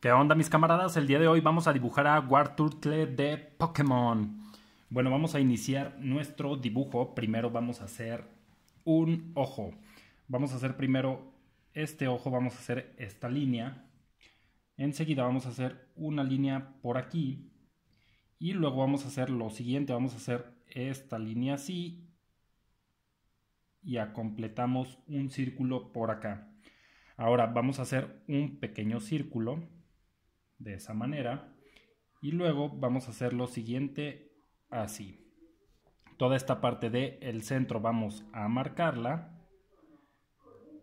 ¿Qué onda mis camaradas? El día de hoy vamos a dibujar a War Turtle de Pokémon. Bueno, vamos a iniciar nuestro dibujo. Primero vamos a hacer un ojo. Vamos a hacer primero este ojo, vamos a hacer esta línea. Enseguida vamos a hacer una línea por aquí. Y luego vamos a hacer lo siguiente, vamos a hacer esta línea así. Y ya completamos un círculo por acá. Ahora vamos a hacer un pequeño círculo de esa manera. Y luego vamos a hacer lo siguiente así. Toda esta parte del el centro vamos a marcarla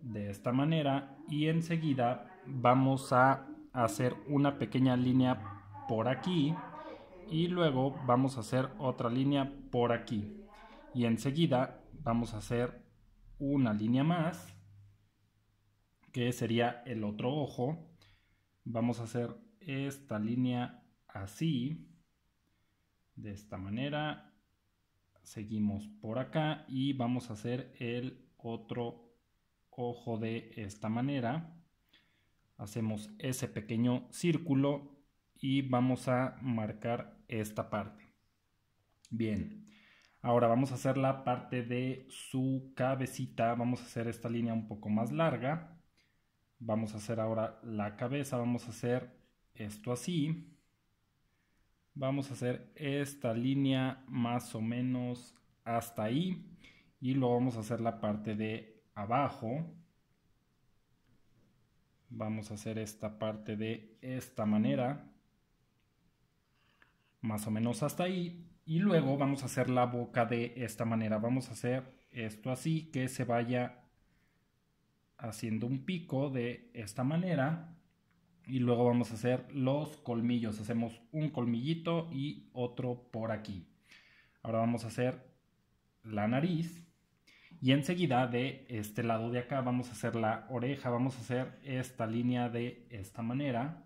de esta manera y enseguida vamos a hacer una pequeña línea por aquí y luego vamos a hacer otra línea por aquí y enseguida vamos a hacer una línea más que sería el otro ojo Vamos a hacer esta línea así, de esta manera. Seguimos por acá y vamos a hacer el otro ojo de esta manera. Hacemos ese pequeño círculo y vamos a marcar esta parte. Bien, ahora vamos a hacer la parte de su cabecita. Vamos a hacer esta línea un poco más larga Vamos a hacer ahora la cabeza, vamos a hacer esto así. Vamos a hacer esta línea más o menos hasta ahí. Y luego vamos a hacer la parte de abajo. Vamos a hacer esta parte de esta manera. Más o menos hasta ahí. Y luego vamos a hacer la boca de esta manera. Vamos a hacer esto así que se vaya haciendo un pico de esta manera y luego vamos a hacer los colmillos. Hacemos un colmillito y otro por aquí. Ahora vamos a hacer la nariz y enseguida de este lado de acá vamos a hacer la oreja. Vamos a hacer esta línea de esta manera.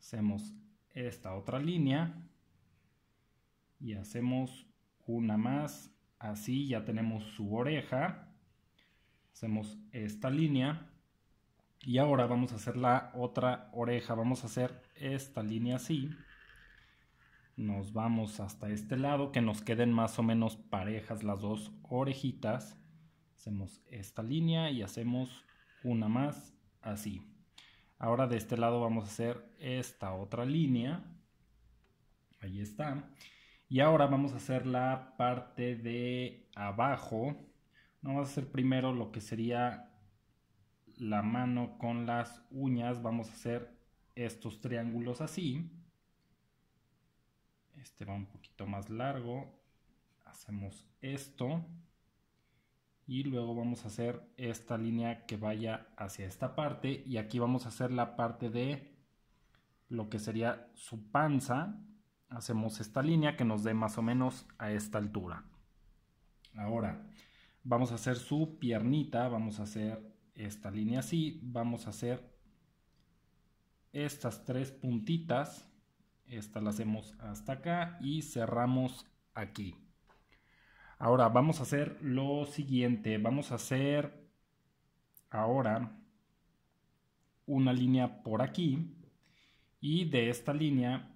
Hacemos esta otra línea y hacemos una más. Así ya tenemos su oreja Hacemos esta línea. Y ahora vamos a hacer la otra oreja. Vamos a hacer esta línea así. Nos vamos hasta este lado, que nos queden más o menos parejas las dos orejitas. Hacemos esta línea y hacemos una más así. Ahora de este lado vamos a hacer esta otra línea. Ahí está. Y ahora vamos a hacer la parte de abajo Vamos a hacer primero lo que sería la mano con las uñas. Vamos a hacer estos triángulos así. Este va un poquito más largo. Hacemos esto. Y luego vamos a hacer esta línea que vaya hacia esta parte. Y aquí vamos a hacer la parte de lo que sería su panza. Hacemos esta línea que nos dé más o menos a esta altura. Ahora, vamos a hacer su piernita, vamos a hacer esta línea así, vamos a hacer estas tres puntitas, esta la hacemos hasta acá y cerramos aquí. Ahora vamos a hacer lo siguiente, vamos a hacer ahora una línea por aquí y de esta línea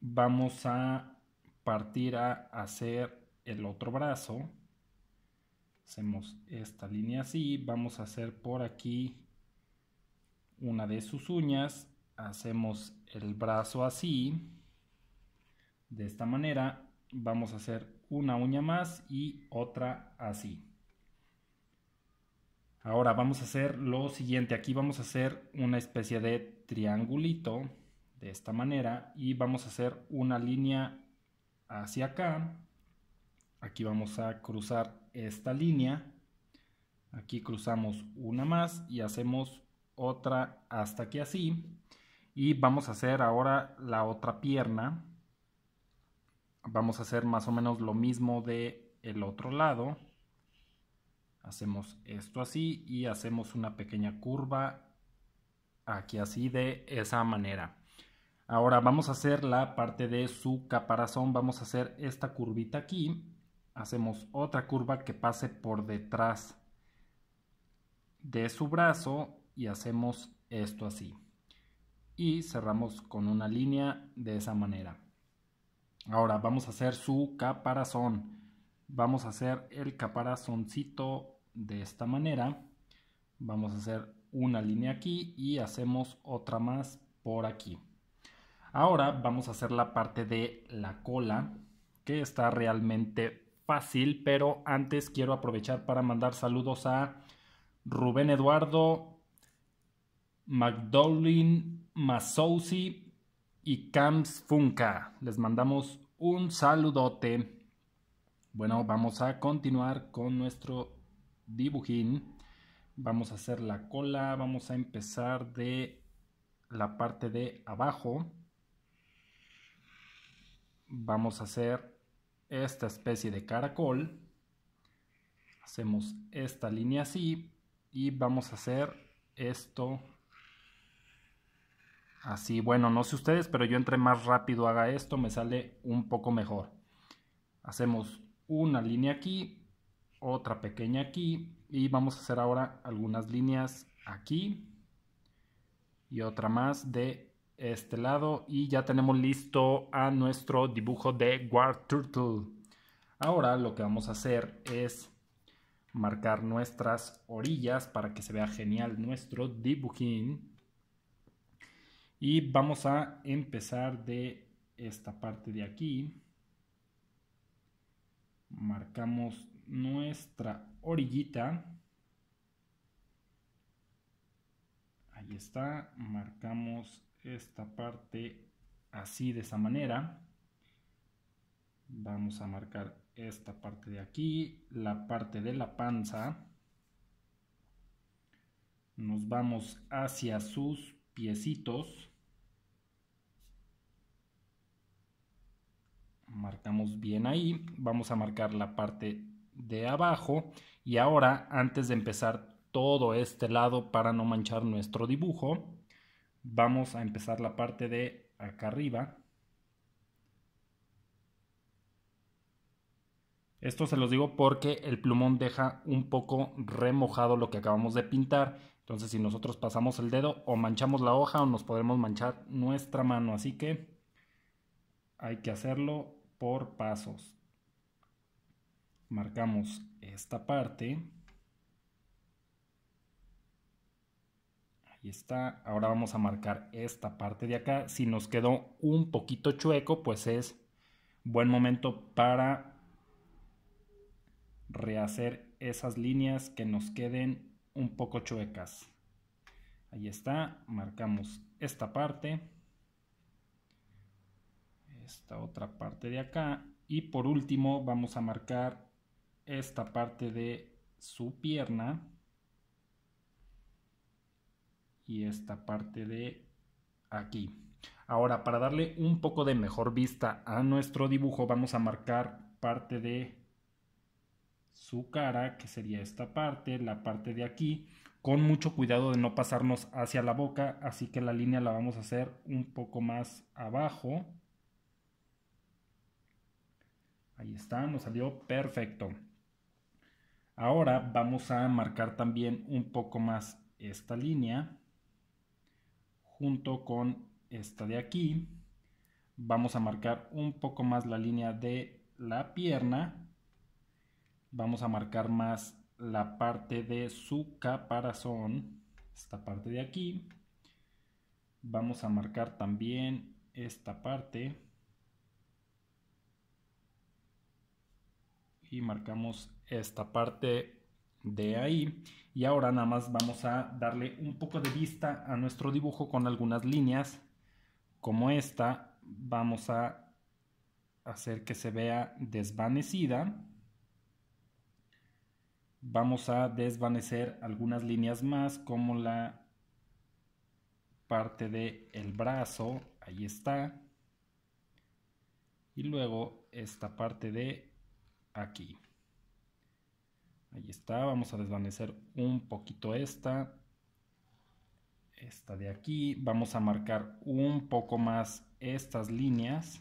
vamos a partir a hacer el otro brazo hacemos esta línea así vamos a hacer por aquí una de sus uñas hacemos el brazo así de esta manera vamos a hacer una uña más y otra así ahora vamos a hacer lo siguiente aquí vamos a hacer una especie de triangulito de esta manera y vamos a hacer una línea hacia acá aquí vamos a cruzar esta línea. Aquí cruzamos una más y hacemos otra hasta que así. Y vamos a hacer ahora la otra pierna. Vamos a hacer más o menos lo mismo de el otro lado. Hacemos esto así y hacemos una pequeña curva aquí así de esa manera. Ahora vamos a hacer la parte de su caparazón. Vamos a hacer esta curvita aquí hacemos otra curva que pase por detrás de su brazo y hacemos esto así y cerramos con una línea de esa manera ahora vamos a hacer su caparazón vamos a hacer el caparazoncito de esta manera vamos a hacer una línea aquí y hacemos otra más por aquí ahora vamos a hacer la parte de la cola que está realmente fácil, pero antes quiero aprovechar para mandar saludos a Rubén Eduardo, Magdolin Masousi y Camps Funka. Les mandamos un saludote. Bueno, vamos a continuar con nuestro dibujín. Vamos a hacer la cola, vamos a empezar de la parte de abajo. Vamos a hacer esta especie de caracol. Hacemos esta línea así y vamos a hacer esto así. Bueno, no sé ustedes, pero yo entre más rápido haga esto me sale un poco mejor. Hacemos una línea aquí, otra pequeña aquí y vamos a hacer ahora algunas líneas aquí y otra más de este lado y ya tenemos listo a nuestro dibujo de War Turtle. Ahora lo que vamos a hacer es marcar nuestras orillas para que se vea genial nuestro dibujín. Y vamos a empezar de esta parte de aquí. Marcamos nuestra orillita. Ahí está, marcamos esta parte así de esa manera. Vamos a marcar esta parte de aquí, la parte de la panza. Nos vamos hacia sus piecitos. Marcamos bien ahí. Vamos a marcar la parte de abajo. Y ahora, antes de empezar todo este lado para no manchar nuestro dibujo, vamos a empezar la parte de acá arriba. Esto se los digo porque el plumón deja un poco remojado lo que acabamos de pintar. Entonces si nosotros pasamos el dedo o manchamos la hoja o nos podremos manchar nuestra mano. Así que hay que hacerlo por pasos. Marcamos esta parte. Ahí está. Ahora vamos a marcar esta parte de acá. Si nos quedó un poquito chueco, pues es buen momento para rehacer esas líneas que nos queden un poco chuecas. Ahí está. Marcamos esta parte. Esta otra parte de acá. Y por último vamos a marcar esta parte de su pierna y esta parte de aquí. Ahora, para darle un poco de mejor vista a nuestro dibujo, vamos a marcar parte de su cara, que sería esta parte, la parte de aquí, con mucho cuidado de no pasarnos hacia la boca, así que la línea la vamos a hacer un poco más abajo. Ahí está, nos salió perfecto. Ahora vamos a marcar también un poco más esta línea junto con esta de aquí. Vamos a marcar un poco más la línea de la pierna. Vamos a marcar más la parte de su caparazón, esta parte de aquí. Vamos a marcar también esta parte. Y marcamos esta parte de ahí. Y ahora nada más vamos a darle un poco de vista a nuestro dibujo con algunas líneas como esta. Vamos a hacer que se vea desvanecida. Vamos a desvanecer algunas líneas más como la parte del el brazo. Ahí está. Y luego esta parte de aquí. Ahí está, vamos a desvanecer un poquito esta. Esta de aquí, vamos a marcar un poco más estas líneas.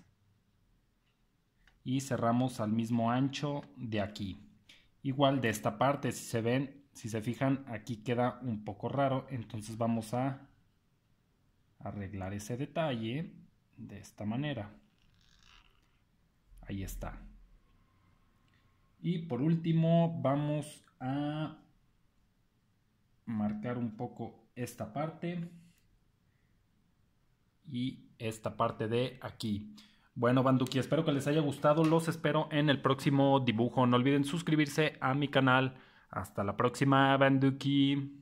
Y cerramos al mismo ancho de aquí. Igual de esta parte, si se ven, si se fijan, aquí queda un poco raro. Entonces vamos a arreglar ese detalle de esta manera. Ahí está. Y por último vamos a marcar un poco esta parte y esta parte de aquí. Bueno, Banduki, espero que les haya gustado. Los espero en el próximo dibujo. No olviden suscribirse a mi canal. Hasta la próxima, Banduki.